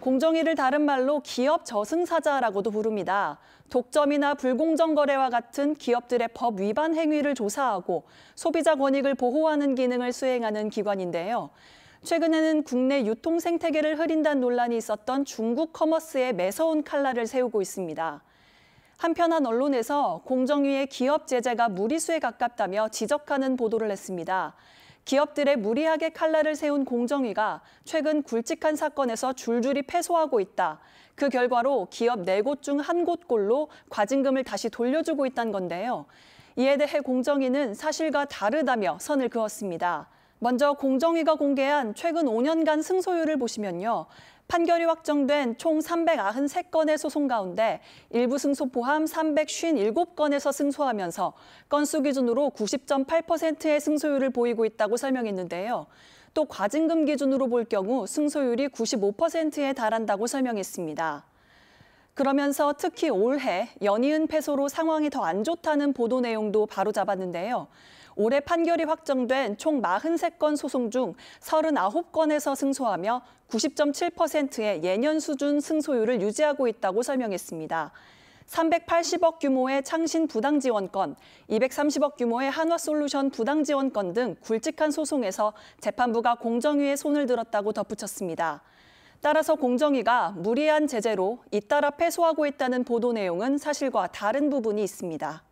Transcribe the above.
공정위를 다른 말로 기업 저승사자라고도 부릅니다. 독점이나 불공정 거래와 같은 기업들의 법 위반 행위를 조사하고 소비자 권익을 보호하는 기능을 수행하는 기관인데요. 최근에는 국내 유통 생태계를 흐린다는 논란이 있었던 중국 커머스의 매서운 칼날을 세우고 있습니다. 한편 한 언론에서 공정위의 기업 제재가 무리수에 가깝다며 지적하는 보도를 했습니다. 기업들의 무리하게 칼날을 세운 공정위가 최근 굵직한 사건에서 줄줄이 패소하고 있다. 그 결과로 기업 네 곳 중 한 곳꼴로 과징금을 다시 돌려주고 있다는 건데요. 이에 대해 공정위는 사실과 다르다며 선을 그었습니다. 먼저 공정위가 공개한 최근 5년간 승소율을 보시면요. 판결이 확정된 총 393건의 소송 가운데 일부 승소 포함 357건에서 승소하면서 건수 기준으로 90.8%의 승소율을 보이고 있다고 설명했는데요. 또 과징금 기준으로 볼 경우 승소율이 95%에 달한다고 설명했습니다. 그러면서 특히 올해 연이은 패소로 상황이 더 안 좋다는 보도 내용도 바로잡았는데요. 올해 판결이 확정된 총 43건 소송 중 39건에서 승소하며 90.7%의 예년 수준 승소율을 유지하고 있다고 설명했습니다. 380억 규모의 창신 부당 지원권 230억 규모의 한화솔루션 부당 지원권등 굵직한 소송에서 재판부가 공정위에 손을 들었다고 덧붙였습니다. 따라서 공정위가 무리한 제재로 잇따라 패소하고 있다는 보도 내용은 사실과 다른 부분이 있습니다.